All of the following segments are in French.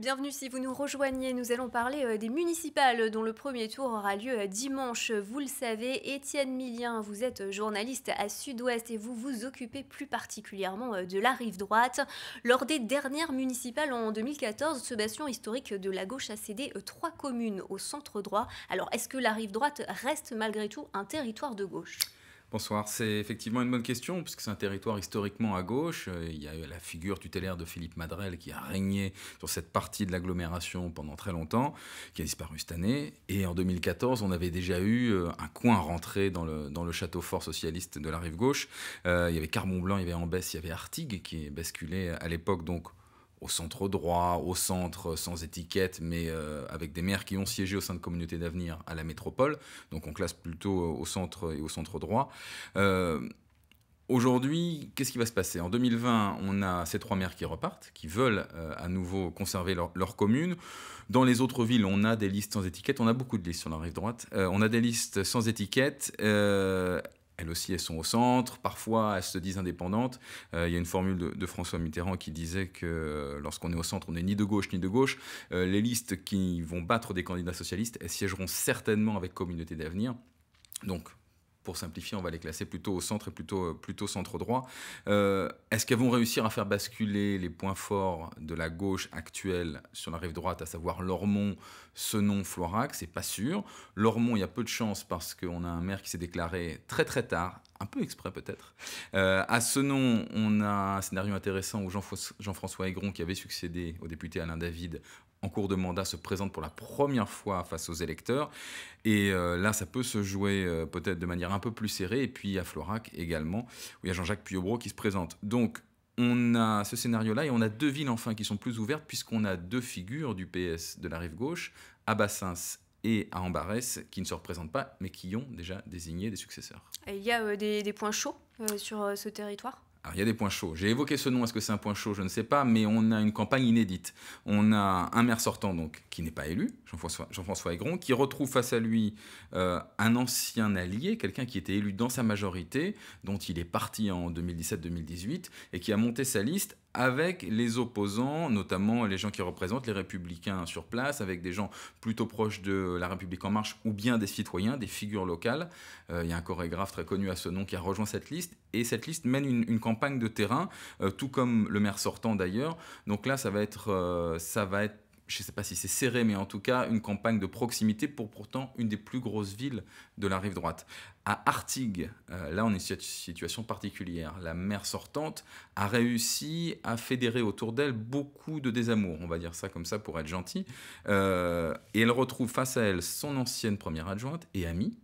Bienvenue si vous nous rejoignez, nous allons parler euh, des municipales dont le premier tour aura lieu euh, dimanche. Vous le savez, Étienne Millien, vous êtes euh, journaliste à Sud-Ouest et vous vous occupez plus particulièrement de la rive droite. Lors des dernières municipales en 2014, ce bastion historique de la gauche a cédé trois communes au centre droit. Alors est-ce que la rive droite reste malgré tout un territoire de gauche Bonsoir. C'est effectivement une bonne question, puisque c'est un territoire historiquement à gauche. Euh, il y a eu la figure tutélaire de Philippe Madrel qui a régné sur cette partie de l'agglomération pendant très longtemps, qui a disparu cette année. Et en 2014, on avait déjà eu euh, un coin rentré dans le, château fort socialiste de la rive gauche. Euh, il y avait Carbon Blanc, il y avait Ambès, il y avait Artigues, qui est basculé à l'époque donc au centre droit, au centre euh, sans étiquette, mais euh, avec des maires qui ont siégé au sein de communautés d'avenir à la métropole. Donc on classe plutôt euh, au centre et au centre droit. Aujourd'hui, qu'est-ce qui va se passer En 2020, on a ces trois maires qui repartent, qui veulent à nouveau conserver leur, commune. Dans les autres villes, on a des listes sans étiquette. On a beaucoup de listes sur la rive droite. on a des listes sans étiquette. Euh, elles aussi, elles sont au centre, parfois elles se disent indépendantes. Euh, il y a une formule de, François Mitterrand qui disait que euh, lorsqu'on est au centre, on n'est ni de gauche ni de gauche. Euh, les listes qui vont battre des candidats socialistes, elles siégeront certainement avec communauté d'avenir. Donc pour simplifier, on va les classer plutôt au centre et plutôt, euh, plutôt centre droit. Euh, est-ce qu'elles vont réussir à faire basculer les points forts de la gauche actuelle sur la rive droite, à savoir Lormont, Senon, Florac C'est pas sûr. Lormont, il y a peu de chance parce qu'on a un maire qui s'est déclaré très très tard, un peu exprès peut-être. Euh, à Senon, on a un scénario intéressant où Jean-François Aigron, qui avait succédé au député Alain David en cours de mandat se présente pour la première fois face aux électeurs. Et euh, là, ça peut se jouer euh, peut-être de manière un peu plus serrée. Et puis à Florac également, où il y a Jean-Jacques Puyobro qui se présente. Donc, on a ce scénario-là et on a deux villes enfin qui sont plus ouvertes, puisqu'on a deux figures du PS de la rive gauche, à Bassins et à Ambarès, qui ne se représentent pas, mais qui ont déjà désigné des successeurs. il y a euh, des, points chauds sur ce territoire alors, il y a des points chauds. J'ai évoqué ce nom, est-ce que c'est un point chaud Je ne sais pas, mais on a une campagne inédite. On a un maire sortant, donc, qui n'est pas élu, Jean-François Jean Aigron, qui retrouve face à lui euh, un ancien allié, quelqu'un qui était élu dans sa majorité, dont il est parti en 2017-2018, et qui a monté sa liste avec les opposants, notamment les gens qui représentent les républicains sur place, avec des gens plutôt proches de la République en marche ou bien des citoyens, des figures locales. il euh, y a un chorégraphe très connu à ce nom qui a rejoint cette liste et cette liste mène une, campagne de terrain, euh, tout comme le maire sortant d'ailleurs. Donc là, ça va être, euh, ça va être je ne sais pas si c'est serré, mais en tout cas une campagne de proximité pour pourtant une des plus grosses villes de la rive droite. À Artigues, euh, là on est sur une situation particulière. La mère sortante a réussi à fédérer autour d'elle beaucoup de désamour, on va dire ça comme ça pour être gentil. Euh, et elle retrouve face à elle son ancienne première adjointe et amie,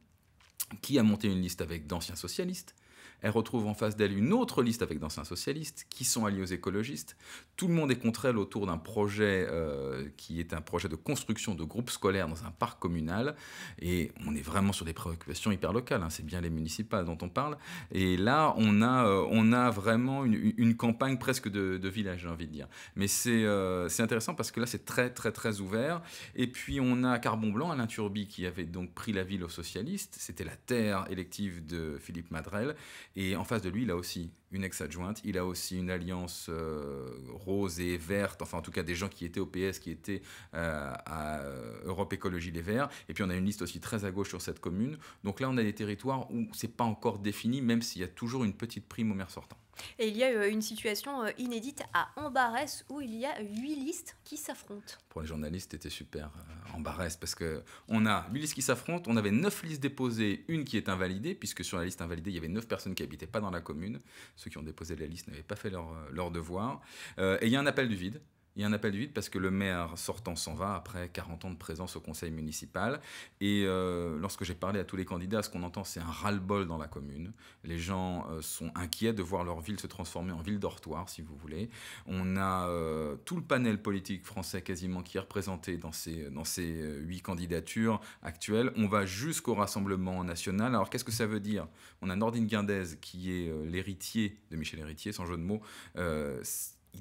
qui a monté une liste avec d'anciens socialistes, elle retrouve en face d'elle une autre liste avec d'anciens socialistes qui sont alliés aux écologistes. Tout le monde est contre elle autour d'un projet euh, qui est un projet de construction de groupes scolaires dans un parc communal. Et on est vraiment sur des préoccupations hyper locales. Hein. C'est bien les municipales dont on parle. Et là, on a, euh, on a vraiment une, campagne presque de, village, j'ai envie de dire. Mais euh, c'est intéressant parce que là, c'est très, très, très ouvert. Et puis, on a Carbon Blanc, Alain Turbi, qui avait donc pris la ville aux socialistes. C'était la terre élective de Philippe Madrel. Et en face de lui, il a aussi une ex-adjointe, il a aussi une alliance euh, rose et verte, enfin en tout cas des gens qui étaient au PS, qui étaient euh, à Europe Écologie Les Verts. Et puis on a une liste aussi très à gauche sur cette commune. Donc là, on a des territoires où c'est pas encore défini, même s'il y a toujours une petite prime aux maires sortants. Et il y a euh, une situation euh, inédite à Embarès, où il y a huit listes qui s'affrontent. Pour les journalistes, c'était super Embarès, euh, parce qu'on a huit listes qui s'affrontent. On avait neuf listes déposées, une qui est invalidée puisque sur la liste invalidée, il y avait neuf personnes qui n'habitaient pas dans la commune. Ceux qui ont déposé la liste n'avaient pas fait leur, devoir. et il y a un appel du vide il y a un appel du vide parce que le maire sortant s'en va après 40 ans de présence au conseil municipal. Et euh, lorsque j'ai parlé à tous les candidats, ce qu'on entend, c'est un ras-le-bol dans la commune. Les gens euh, sont inquiets de voir leur ville se transformer en ville dortoir, si vous voulez. On a euh, tout le panel politique français quasiment qui est représenté dans ces, dans ces huit candidatures actuelles. On va jusqu'au Rassemblement national. Alors qu'est-ce que ça veut dire On a Nordine Guindez qui est l'héritier de Michel Héritier, sans jeu de mots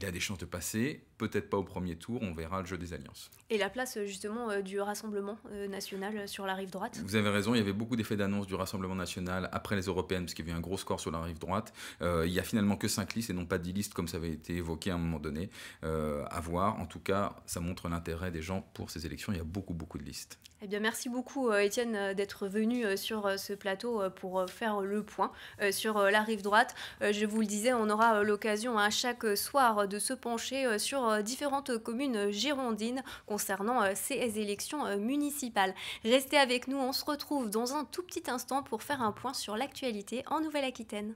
il a des chances de passer, peut-être pas au premier tour, on verra le jeu des alliances. Et la place euh, justement euh, du Rassemblement euh, national sur la rive droite Vous avez raison, il y avait beaucoup d'effets d'annonce du Rassemblement national après les européennes, puisqu'il y avait un gros score sur la rive droite. il y a finalement que 5 listes et non pas 10 listes comme ça avait été évoqué à un moment donné. à voir, en tout cas, ça montre l'intérêt des gens pour ces élections, il y a beaucoup beaucoup de listes. Eh bien, merci beaucoup Étienne d'être venu sur ce plateau pour faire le point sur la rive droite. Je vous le disais, on aura l'occasion à chaque soir euh, de se pencher euh, sur euh, différentes communes girondines concernant ces élections municipales. Restez avec nous, on se retrouve dans un tout petit instant pour faire un point sur l'actualité en Nouvelle-Aquitaine.